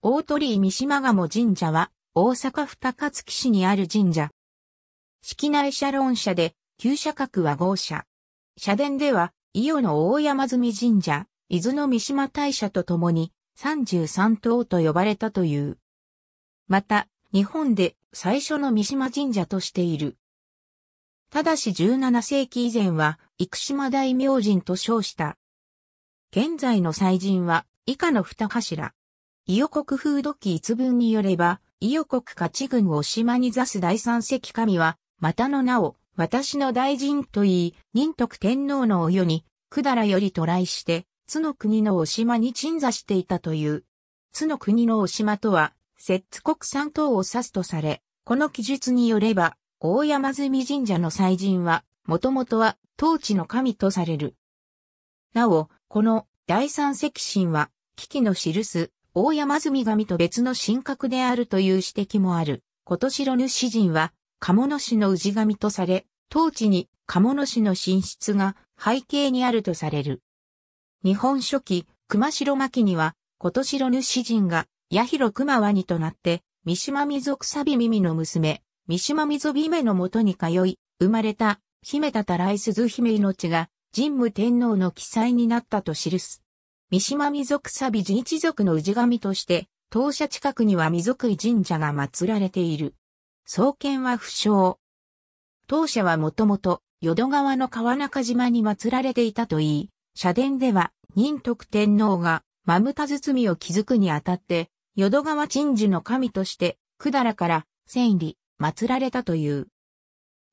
大鳥居三島鴨神社は、大阪府高槻市にある神社。式内社論社で、旧社格は豪社。社殿では、伊予の大山住神社、伊豆の三島大社とともに、33頭と呼ばれたという。また、日本で最初の三島神社としている。ただし17世紀以前は、生島大明神と称した。現在の祭神は、以下の二柱。伊予国風土記一文によれば、伊予国勝ち軍を島に座す第三石神は、またの名を、私の大臣と言い、仁徳天皇のお世に、百済より渡来して、津の国のお島に鎮座していたという。津の国のお島とは、摂津国三島を指すとされ、この記述によれば、大山積神社の祭神は、もともとは、当地の神とされる。なお、この、第三石神は、危機の記す、大山積神と別の神格であるという指摘もある。今年の主人は、鴨野氏の氏神とされ、当地に鴨野氏の進出が背景にあるとされる。日本書紀、熊城巻には、今年の主人が、八広熊ワニとなって、三島溝さび耳の娘、三島溝姫のもとに通い、生まれた、姫たたらい鈴姫命が、神武天皇の記載になったと記す。三島未族サビ人一族の氏神として、当社近くには未族神社が祀られている。創建は不詳。当社はもともと、淀川の川中島に祀られていたといい、社殿では、仁徳天皇が、マムタ包を築くにあたって、淀川鎮守の神として、百済から、千里、祀られたという。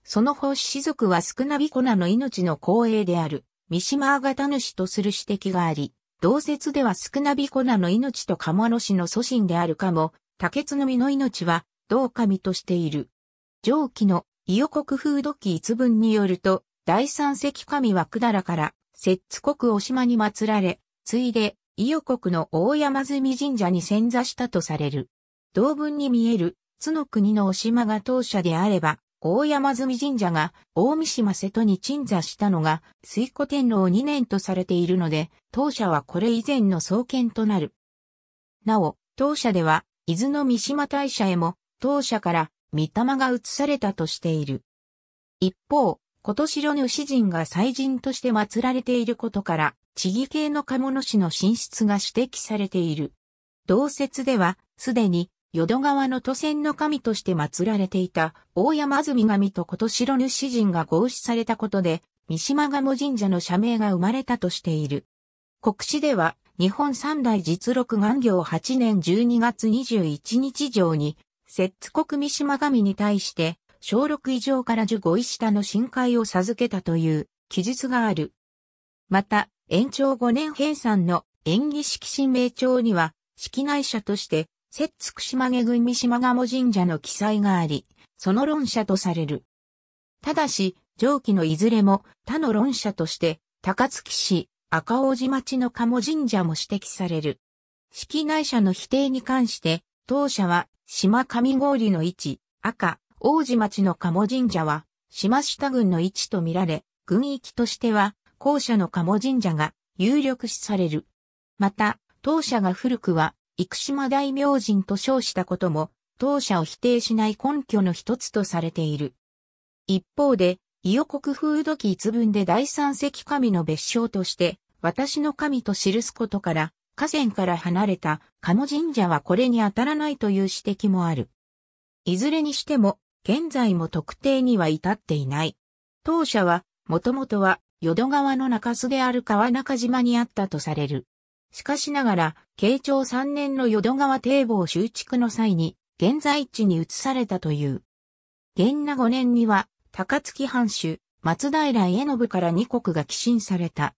その方氏士族は少なびこなの命の光栄である、三島あがた主とする指摘があり、同説では少なびこなの命と鴨の氏の祖神であるかも、竹津の実の命は、同神としている。上記の、伊予国風土記一文によると、第三石神は百済から、摂津国お島に祀られ、ついで、伊予国の大山積神社に潜座したとされる。同文に見える、津の国のお島が当社であれば、大山住神社が大三島瀬戸に鎮座したのが水古天皇2年とされているので、当社はこれ以前の創建となる。なお、当社では、伊豆の三島大社へも、当社から、御霊が移されたとしている。一方、今年の主神が祭神として祀られていることから、地義系の賀茂氏の進出が指摘されている。同説では、すでに、淀川の都船の神として祀られていた大山安住神と琴城主神が合祀されたことで、三島鴨神社の社名が生まれたとしている。国史では、日本三大実録元行8年12月21日上に、摂津国三島神に対して、小六以上から十五位下の深海を授けたという記述がある。また、延長5年編纂の演技式神名帳には、式内者として、摂津串曲郡三島鴨神社の記載があり、その論者とされる。ただし、上記のいずれも他の論者として、高槻市、赤王子町の鴨神社も指摘される。式内社の否定に関して、当社は島上郡の位置、赤、王子町の鴨神社は、島下郡の位置とみられ、郡域としては、後者の鴨神社が有力視される。また、当社が古くは、生島大明神と称したことも、当社を否定しない根拠の一つとされている。一方で、伊予国風土記一文で第三石神の別称として、私の神と記すことから、河川から離れた鴨神社はこれに当たらないという指摘もある。いずれにしても、現在も特定には至っていない。当社は、もともとは、淀川の中州である川中島にあったとされる。しかしながら、慶長3年の淀川堤防修築の際に、現在地に移されたという。元那5年には、高槻藩主、松平家信から二国が寄進された。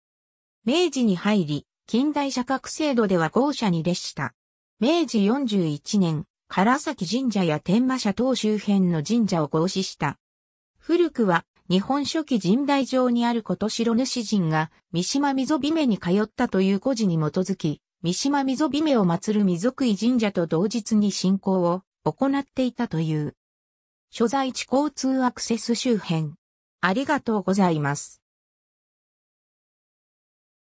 明治に入り、近代社格制度では豪社に列した。明治41年、唐崎神社や天馬社等周辺の神社を合祀した。古くは日本書紀神代上にある今年、白主人が、三島溝姫に通ったという故事に基づき、三島溝姫を祀る溝食い神社と同日に信仰を行っていたという。所在地交通アクセス周辺。ありがとうございます。